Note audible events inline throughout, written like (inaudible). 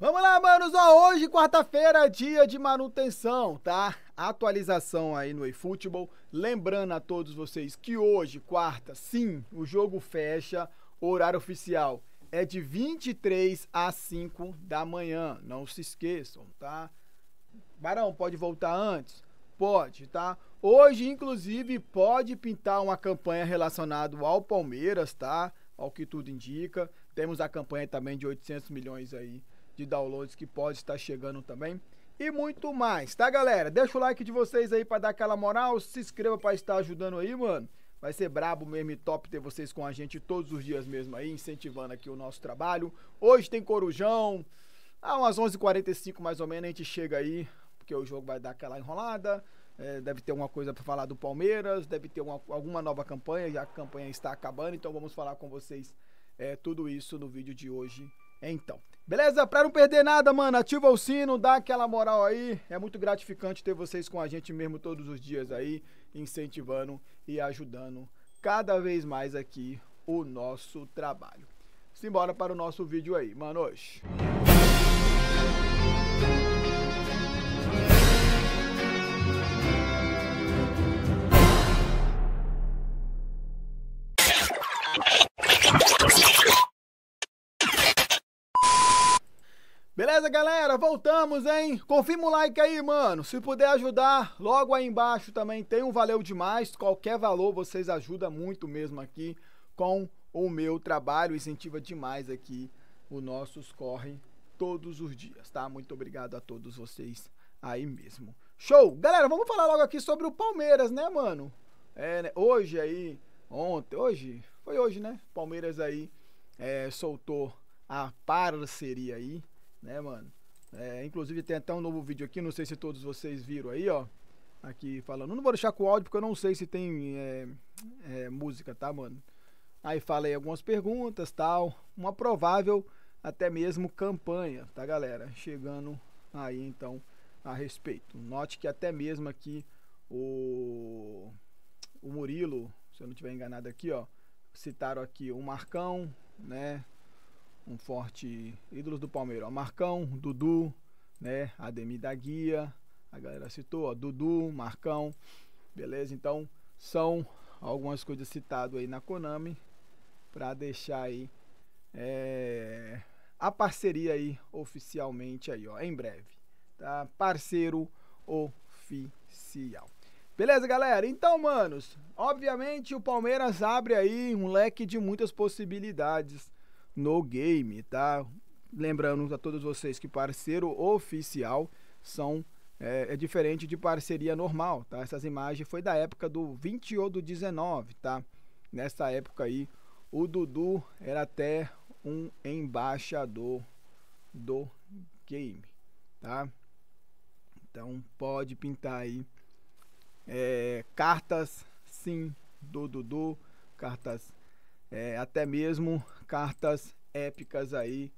Vamos lá, manos! Ó, hoje, quarta-feira, dia de manutenção, tá? Atualização aí no eFootball. Lembrando a todos vocês que hoje, quarta, sim, o jogo fecha. O horário oficial é de 23 às 5 da manhã. Não se esqueçam, tá? Barão, pode voltar antes? Pode, tá? Hoje, inclusive, pode pintar uma campanha relacionada ao Palmeiras, tá? Ao que tudo indica. Temos a campanha também de 800 milhões aí de downloads que pode estar chegando também e muito mais, tá galera? Deixa o like de vocês aí para dar aquela moral, se inscreva para estar ajudando aí, mano. Vai ser brabo mesmo e top ter vocês com a gente todos os dias mesmo aí, incentivando aqui o nosso trabalho. Hoje tem Corujão, a ah, umas 11h45 mais ou menos a gente chega aí, porque o jogo vai dar aquela enrolada. É, deve ter alguma coisa para falar do Palmeiras, deve ter uma, alguma nova campanha, já a campanha está acabando, então vamos falar com vocês é, tudo isso no vídeo de hoje. Então. Beleza? Pra não perder nada, mano, ativa o sino, dá aquela moral aí. É muito gratificante ter vocês com a gente mesmo todos os dias aí, incentivando e ajudando cada vez mais aqui o nosso trabalho. Simbora para o nosso vídeo aí, mano Música galera, voltamos, hein? Confirma o like aí, mano. Se puder ajudar, logo aí embaixo também tem um valeu demais. Qualquer valor, vocês ajudam muito mesmo aqui com o meu trabalho. Incentiva demais aqui o nossos corre todos os dias, tá? Muito obrigado a todos vocês aí mesmo. Show! Galera, vamos falar logo aqui sobre o Palmeiras, né, mano? É, né? hoje aí, ontem, hoje, foi hoje, né? Palmeiras aí é, soltou a parceria aí né, mano? É, inclusive tem até um novo vídeo aqui, não sei se todos vocês viram aí, ó. Aqui falando. Não vou deixar com o áudio porque eu não sei se tem é, é, música, tá, mano? Aí falei algumas perguntas, tal. Uma provável, até mesmo campanha, tá, galera? Chegando aí, então, a respeito. Note que até mesmo aqui o, o Murilo, se eu não estiver enganado aqui, ó. Citaram aqui o Marcão, né? um forte ídolos do Palmeiras. Ó, Marcão, Dudu, né? Ademir da Guia, a galera citou, ó, Dudu, Marcão, beleza? Então são algumas coisas citadas aí na Konami para deixar aí é, a parceria aí oficialmente aí, ó, em breve, tá? Parceiro oficial. Beleza, galera? Então, manos, obviamente o Palmeiras abre aí um leque de muitas possibilidades no game, tá? Lembrando a todos vocês que parceiro oficial são é, é, diferente de parceria normal, tá? Essas imagens foi da época do 20 ou do 19, tá? Nessa época aí, o Dudu era até um embaixador do game, tá? Então pode pintar aí é, cartas sim do Dudu, cartas é, até mesmo cartas épicas aí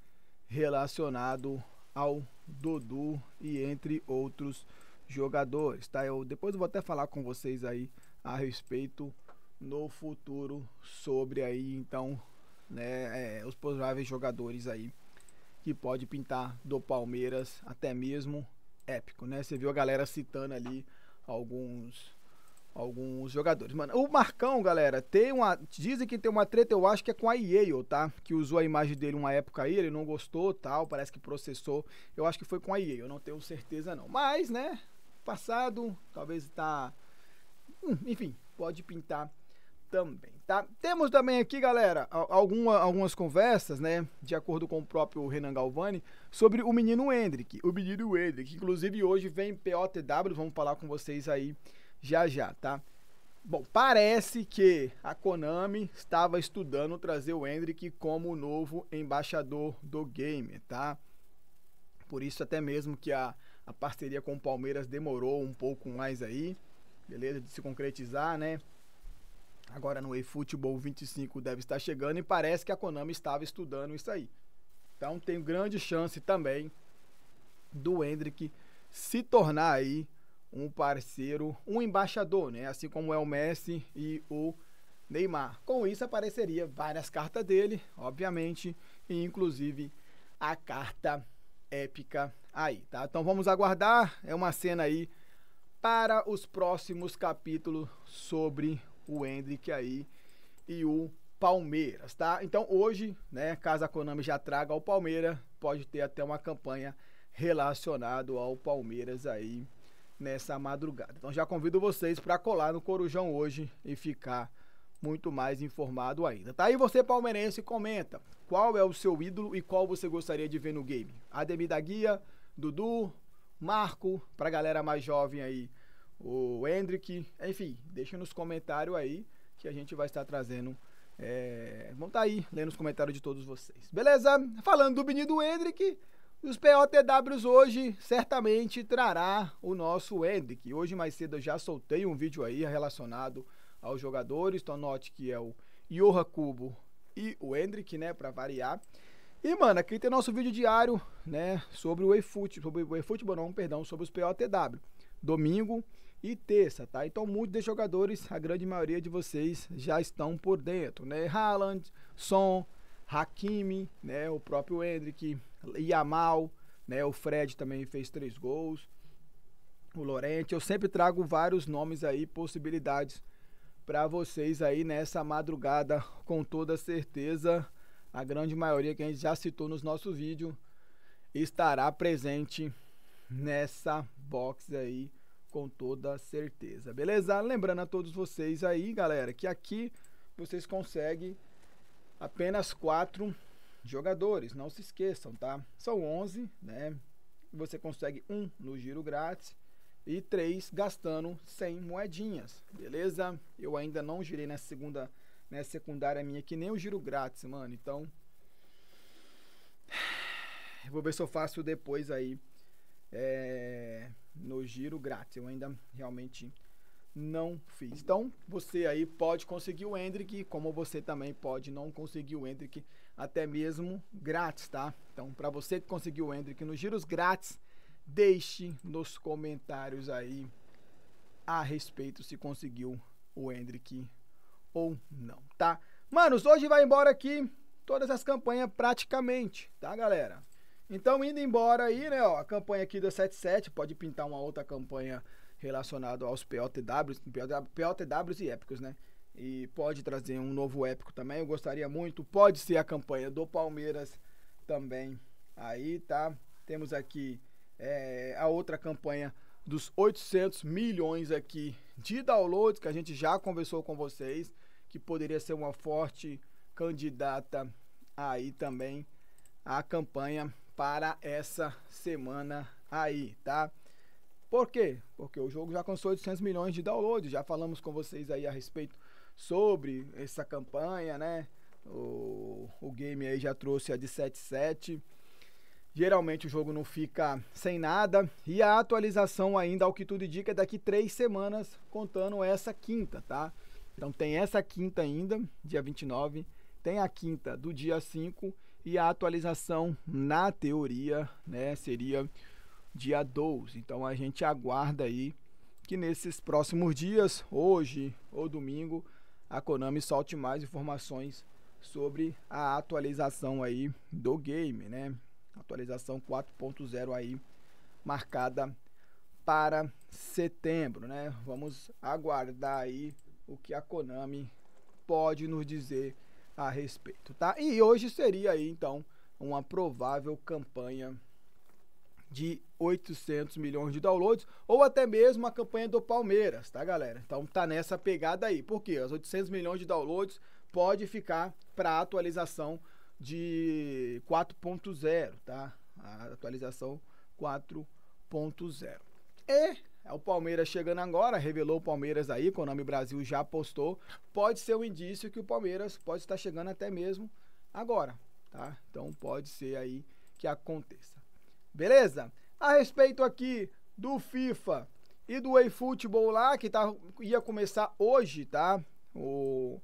relacionado ao Dudu e entre outros jogadores, tá? Eu depois eu vou até falar com vocês aí a respeito no futuro sobre aí então né, é, os prováveis jogadores aí que pode pintar do Palmeiras até mesmo épico, né? Você viu a galera citando ali alguns alguns jogadores. Mano, o Marcão, galera, tem uma. Dizem que tem uma treta, eu acho que é com a Yale, tá? Que usou a imagem dele uma época aí, ele não gostou tal, parece que processou. Eu acho que foi com a Yale, eu não tenho certeza não. Mas, né? Passado, talvez tá. Hum, enfim, pode pintar também, tá? Temos também aqui, galera, alguma, algumas conversas, né? De acordo com o próprio Renan Galvani, sobre o menino Hendrick. O menino Hendrick, inclusive hoje vem POTW, vamos falar com vocês aí já já, tá? Bom, parece que a Konami estava estudando trazer o Hendrick como novo embaixador do game, tá? Por isso até mesmo que a, a parceria com o Palmeiras demorou um pouco mais aí, beleza? De se concretizar, né? Agora no eFootball 25 deve estar chegando e parece que a Konami estava estudando isso aí. Então tem grande chance também do Hendrick se tornar aí um parceiro, um embaixador, né? Assim como é o Messi e o Neymar. Com isso apareceria várias cartas dele, obviamente, e inclusive a carta épica aí, tá? Então vamos aguardar, é uma cena aí para os próximos capítulos sobre o Hendrick aí e o Palmeiras, tá? Então hoje, né, caso a Konami já traga o Palmeiras, pode ter até uma campanha relacionado ao Palmeiras aí nessa madrugada. Então já convido vocês para colar no Corujão hoje e ficar muito mais informado ainda. Tá aí você palmeirense comenta qual é o seu ídolo e qual você gostaria de ver no game. Ademir da Guia, Dudu, Marco, pra galera mais jovem aí, o Hendrick, enfim, deixa nos comentários aí que a gente vai estar trazendo é, vão estar tá aí lendo os comentários de todos vocês. Beleza? Falando do menino Hendrick, e os POTWs hoje certamente trará o nosso Hendrick. Hoje mais cedo eu já soltei um vídeo aí relacionado aos jogadores. Então note que é o Johan Cubo e o Hendrick, né, para variar. E, mano, aqui tem nosso vídeo diário, né, sobre o eFoot, sobre o eFootball não, perdão, sobre os POTW. Domingo e terça, tá? Então muitos dos jogadores, a grande maioria de vocês já estão por dentro, né? Haaland, Son, Hakimi, né, o próprio Hendrick, Yamal, né, o Fred também fez três gols, o Lorente. Eu sempre trago vários nomes aí, possibilidades para vocês aí nessa madrugada, com toda certeza. A grande maioria que a gente já citou nos nossos vídeos estará presente nessa box aí com toda certeza, beleza? Lembrando a todos vocês aí, galera, que aqui vocês conseguem apenas quatro jogadores, não se esqueçam, tá? São 11, né? Você consegue um no giro grátis e três gastando 100 moedinhas, beleza? Eu ainda não girei na segunda, né, secundária minha que nem o giro grátis, mano. Então, (sighs) vou ver se eu faço depois aí é, no giro grátis. Eu ainda realmente não fiz. Então, você aí pode conseguir o Hendrick, como você também pode não conseguir o Hendrick, até mesmo grátis, tá? Então, para você que conseguiu o Hendrick nos giros grátis, deixe nos comentários aí a respeito se conseguiu o Hendrick ou não, tá? Manos, hoje vai embora aqui todas as campanhas praticamente, tá, galera? Então, indo embora aí, né, ó, a campanha aqui da 77, pode pintar uma outra campanha relacionado aos POTWs, POTWs e épicos, né? E pode trazer um novo épico também, eu gostaria muito. Pode ser a campanha do Palmeiras também. Aí tá, temos aqui é, a outra campanha dos 800 milhões aqui de downloads que a gente já conversou com vocês, que poderia ser uma forte candidata aí também a campanha para essa semana aí, tá? Por quê? Porque o jogo já alcançou 800 milhões de downloads. Já falamos com vocês aí a respeito sobre essa campanha, né? O, o game aí já trouxe a de 77. Geralmente o jogo não fica sem nada. E a atualização ainda, ao que tudo indica, é daqui três semanas, contando essa quinta, tá? Então tem essa quinta ainda, dia 29. Tem a quinta do dia 5. E a atualização, na teoria, né, seria dia 12. Então a gente aguarda aí que nesses próximos dias, hoje ou domingo, a Konami solte mais informações sobre a atualização aí do game, né? Atualização 4.0 aí marcada para setembro, né? Vamos aguardar aí o que a Konami pode nos dizer a respeito, tá? E hoje seria aí então uma provável campanha de 800 milhões de downloads, ou até mesmo a campanha do Palmeiras, tá galera? Então tá nessa pegada aí, porque os 800 milhões de downloads pode ficar para atualização de 4.0, tá? A atualização 4.0. E é o Palmeiras chegando agora, revelou o Palmeiras aí, o Konami Brasil já postou, pode ser um indício que o Palmeiras pode estar chegando até mesmo agora, tá? Então pode ser aí que aconteça. Beleza? A respeito aqui do FIFA e do eFootball lá, que tá, ia começar hoje, tá? O,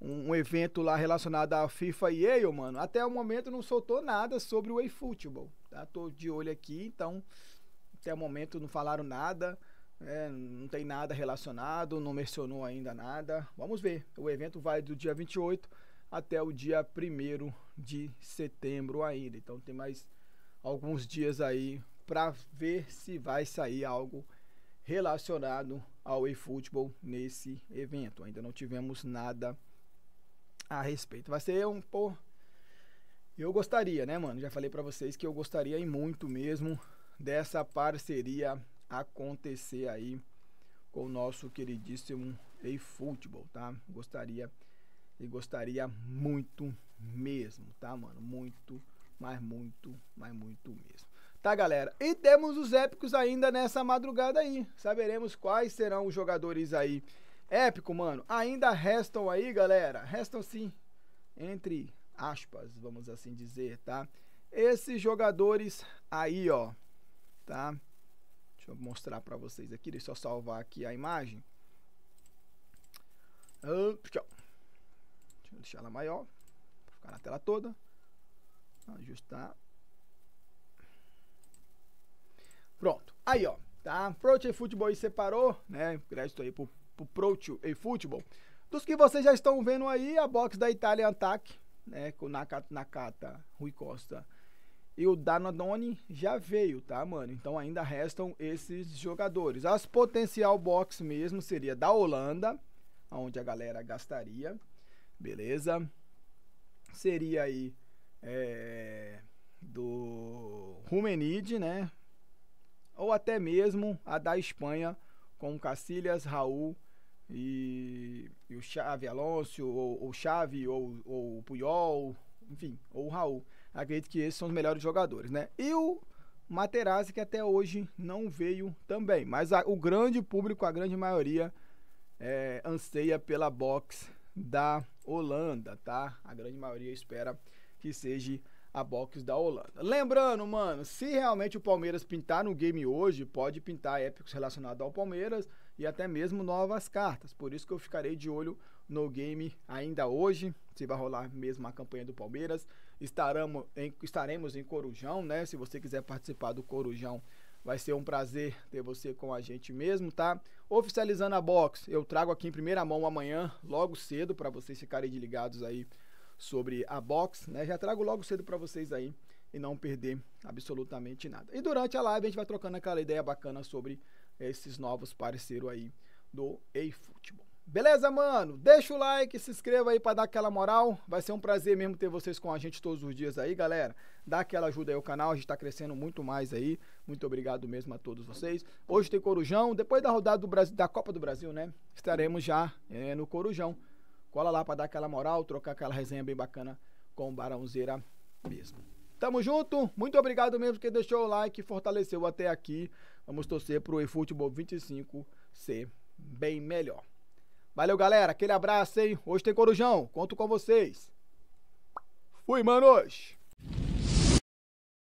um, evento lá relacionado à FIFA e EA, mano. Até o momento não soltou nada sobre o eFootball, tá? Tô de olho aqui, então até o momento não falaram nada. É, não tem nada relacionado, não mencionou ainda nada. Vamos ver. O evento vai do dia 28 até o dia 1 de setembro ainda. Então tem mais alguns dias aí para ver se vai sair algo relacionado ao eFootball nesse evento. Ainda não tivemos nada a respeito. Vai ser um pô. Eu gostaria, né, mano? Já falei para vocês que eu gostaria e muito mesmo dessa parceria acontecer aí com o nosso queridíssimo eFootball, tá? Gostaria e gostaria muito mesmo, tá, mano? Muito mas muito, mas muito mesmo. Tá, galera? E temos os épicos ainda nessa madrugada aí. Saberemos quais serão os jogadores aí. Épico, mano. Ainda restam aí, galera. Restam sim, entre aspas, vamos assim dizer, tá? Esses jogadores aí, ó. Tá? Deixa eu mostrar para vocês aqui. Deixa eu salvar aqui a imagem. Ah, Deixa eu deixar ela maior. Pra ficar na tela toda. Ajustar. Pronto. Aí, ó. Tá? Proto e Futebol separou, né? Crédito aí pro, pro Proto e Futebol. Dos que vocês já estão vendo aí, a box da Itália ataque né? Com Nakata, Nakata Rui Costa e o Danadoni já veio, tá, mano? Então ainda restam esses jogadores. As potencial box mesmo seria da Holanda, onde a galera gastaria, beleza? Seria aí é, do Rumenide, né? Ou até mesmo a da Espanha com Cacilhas, Raul e, e o Xavi Alonso, ou, o Xavi, ou, ou Puyol, enfim, ou Raul. Acredito que esses são os melhores jogadores, né? E o Materazzi que até hoje não veio também. Mas a, o grande público, a grande maioria, é, anseia pela box da Holanda, tá? A grande maioria espera que seja a box da Holanda. Lembrando, mano, se realmente o Palmeiras pintar no game hoje, pode pintar épicos relacionados ao Palmeiras e até mesmo novas cartas. Por isso que eu ficarei de olho no game ainda hoje, se vai rolar mesmo a campanha do Palmeiras. em, estaremos em Corujão, né? Se você quiser participar do Corujão, vai ser um prazer ter você com a gente mesmo, tá? Oficializando a box, eu trago aqui em primeira mão amanhã, logo cedo, para vocês ficarem ligados aí sobre a box, né? Já trago logo cedo para vocês aí e não perder absolutamente nada. E durante a live a gente vai trocando aquela ideia bacana sobre esses novos parceiros aí do eFootball. Beleza, mano? Deixa o like, se inscreva aí para dar aquela moral. Vai ser um prazer mesmo ter vocês com a gente todos os dias aí, galera. Dá aquela ajuda aí ao canal, a gente está crescendo muito mais aí. Muito obrigado mesmo a todos vocês. Hoje tem Corujão, depois da rodada do Brasil, da Copa do Brasil, né? Estaremos já é, no Corujão. Cola lá para dar aquela moral, trocar aquela resenha bem bacana com o Barãozeira mesmo. Tamo junto, muito obrigado mesmo que deixou o like, fortaleceu até aqui. Vamos torcer pro eFootball 25 ser bem melhor. Valeu, galera. Aquele abraço, hein? Hoje tem Corujão. Conto com vocês. Fui, manos!